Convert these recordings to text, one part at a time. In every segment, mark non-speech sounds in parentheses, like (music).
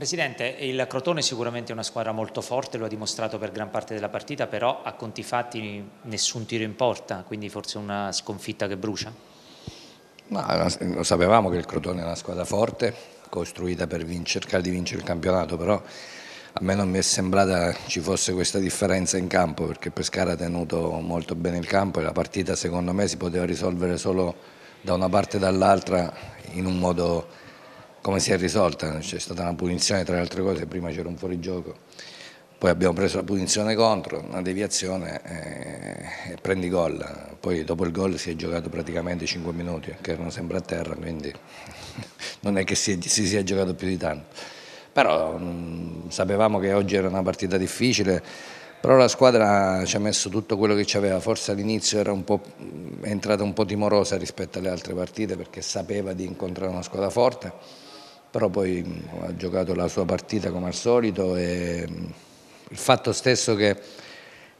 Presidente, il Crotone è sicuramente una squadra molto forte, lo ha dimostrato per gran parte della partita, però a conti fatti nessun tiro in porta, quindi forse una sconfitta che brucia? Ma lo sapevamo che il Crotone è una squadra forte, costruita per cercare di vincere il campionato, però a me non mi è sembrata ci fosse questa differenza in campo perché Pescara ha tenuto molto bene il campo e la partita secondo me si poteva risolvere solo da una parte e dall'altra in un modo come si è risolta, c'è stata una punizione tra le altre cose, prima c'era un fuorigioco, poi abbiamo preso la punizione contro, una deviazione e, eh, e prendi gol, poi dopo il gol si è giocato praticamente 5 minuti eh, che erano sempre a terra, quindi (laughs) non è che si, si sia giocato più di tanto. Però mh, mm, sapevamo che oggi era una partita difficile, però la squadra ci ha messo tutto quello che ci aveva, forse all'inizio era è entrata un po' timorosa rispetto alle altre partite perché sapeva di incontrare una squadra forte però poi mm, ha giocato la sua partita come al solito e mm, il fatto stesso che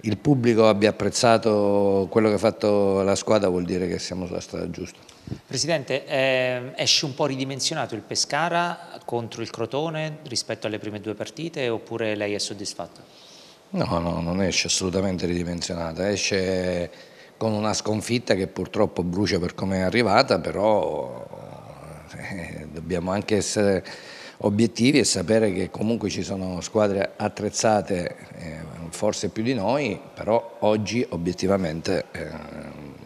il pubblico abbia apprezzato quello che ha fatto la squadra vuol dire che siamo sulla strada giusta. Presidente, eh, esce un po' ridimensionato il Pescara contro il Crotone rispetto alle prime due partite oppure lei è soddisfatto? No, no, non esce assolutamente ridimensionata, esce con una sconfitta che purtroppo brucia per come è arrivata, però eh, dobbiamo anche essere obiettivi e sapere che comunque ci sono squadre attrezzate eh, forse più di noi, però oggi obiettivamente eh,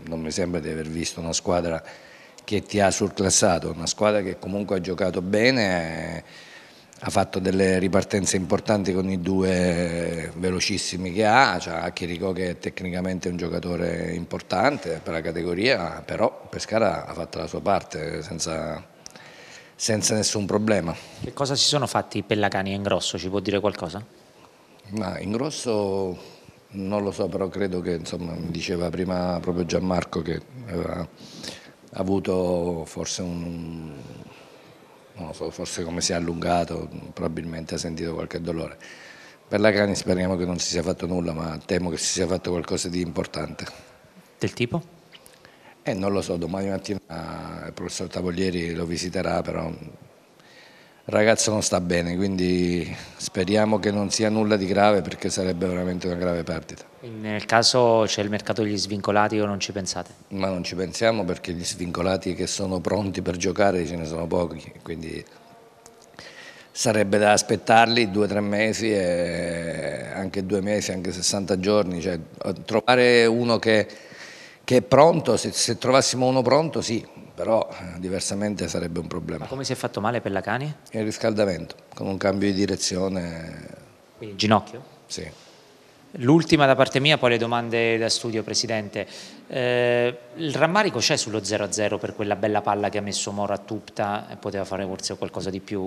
non mi sembra di aver visto una squadra che ti ha surclassato, una squadra che comunque ha giocato bene, eh, ha fatto delle ripartenze importanti con i due velocissimi che ha, cioè Chirico che è tecnicamente un giocatore importante per la categoria, però Pescara ha fatto la sua parte senza senza nessun problema. Che cosa si sono fatti i Pellacani in grosso? Ci può dire qualcosa? Ma in grosso non lo so, però credo che, insomma, mi diceva prima proprio Gianmarco che aveva avuto forse un... non lo so, forse come si è allungato, probabilmente ha sentito qualche dolore. Per la cani speriamo che non si sia fatto nulla, ma temo che si sia fatto qualcosa di importante. Del tipo? Eh, non lo so, domani mattina il professor Tavolieri lo visiterà, però il ragazzo non sta bene, quindi speriamo che non sia nulla di grave perché sarebbe veramente una grave perdita. Nel caso c'è il mercato degli svincolati o non ci pensate? Ma non ci pensiamo perché gli svincolati che sono pronti per giocare ce ne sono pochi, quindi sarebbe da aspettarli due o tre mesi, anche due mesi, anche 60 giorni, cioè trovare uno che che è pronto, se, se, trovassimo uno pronto sì, però eh, diversamente sarebbe un problema. Ma come si è fatto male per la Il riscaldamento, con un cambio di direzione. Quindi ginocchio? Sì. L'ultima da parte mia, poi le domande da studio, Presidente. Eh, il rammarico c'è sullo 0-0 per quella bella palla che ha messo Mora a Tupta e poteva fare forse qualcosa di più?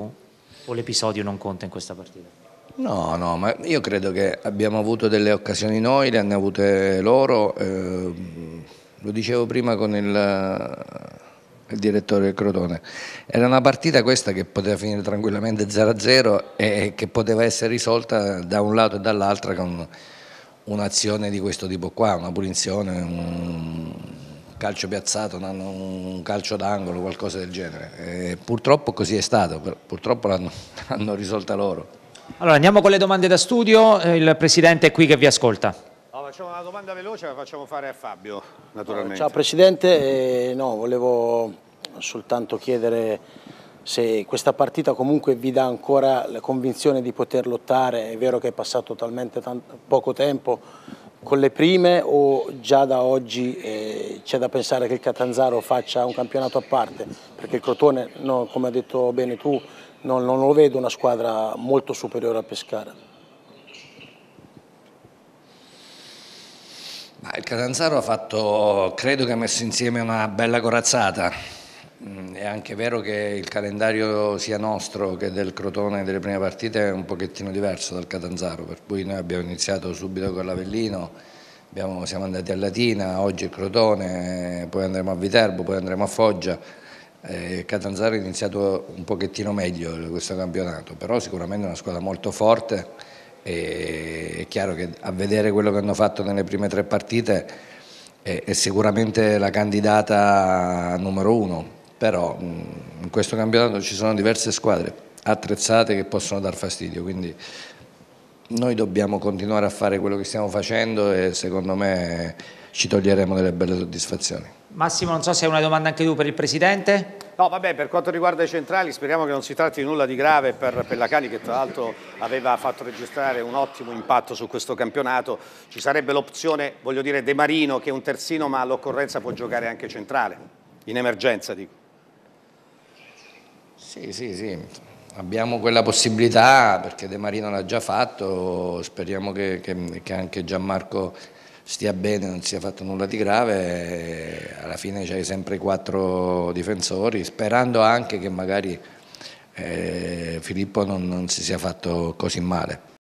O l'episodio non conta in questa partita? No, no, ma io credo che abbiamo avuto delle occasioni noi, le hanno avute loro. Eh, lo dicevo prima con il, il direttore Crotone, era una partita questa che poteva finire tranquillamente 0-0 e che poteva essere risolta da un lato e dall'altro con un'azione di questo tipo qua, una punizione, un calcio piazzato, un calcio d'angolo, qualcosa del genere. E purtroppo così è stato, purtroppo l'hanno risolta loro. Allora andiamo con le domande da studio, eh, il Presidente è qui che vi ascolta facciamo una domanda veloce, la facciamo fare a Fabio, naturalmente. Ciao Presidente, eh, no, volevo soltanto chiedere se questa partita comunque vi dà ancora la convinzione di poter lottare, è vero che è passato talmente tanto, poco tempo con le prime o già da oggi eh, c'è da pensare che il Catanzaro faccia un campionato a parte? Perché il Crotone, no, come hai detto bene tu, non, non lo vedo una squadra molto superiore a Pescara. Ah, il Catanzaro ha fatto, credo che ha messo insieme una bella corazzata. Mm, è anche vero che il calendario sia nostro che del Crotone delle prime partite è un pochettino diverso dal Catanzaro, per cui noi abbiamo iniziato subito con l'Avellino, abbiamo, siamo andati a Latina, oggi il Crotone, poi andremo a Viterbo, poi andremo a Foggia. Eh, il Catanzaro ha iniziato un pochettino meglio questo campionato, però sicuramente è una squadra molto forte e è chiaro che a vedere quello che hanno fatto nelle prime tre partite è, è sicuramente la candidata numero uno, però in questo campionato ci sono diverse squadre attrezzate che possono dar fastidio, quindi noi dobbiamo continuare a fare quello che stiamo facendo e secondo me ci toglieremo delle belle soddisfazioni. Massimo, non so se hai una domanda anche tu per il Presidente. No, vabbè, per quanto riguarda i centrali speriamo che non si tratti di nulla di grave per Pellacani che tra l'altro aveva fatto registrare un ottimo impatto su questo campionato. Ci sarebbe l'opzione, voglio dire, De Marino che è un terzino ma all'occorrenza può giocare anche centrale, in emergenza dico. Sì, sì, sì, abbiamo quella possibilità perché De Marino l'ha già fatto, speriamo che, che, che anche Gianmarco stia bene, non sia fatto nulla di grave, eh, alla fine c'hai sempre quattro difensori, sperando anche che magari eh, Filippo non, non si sia fatto così male.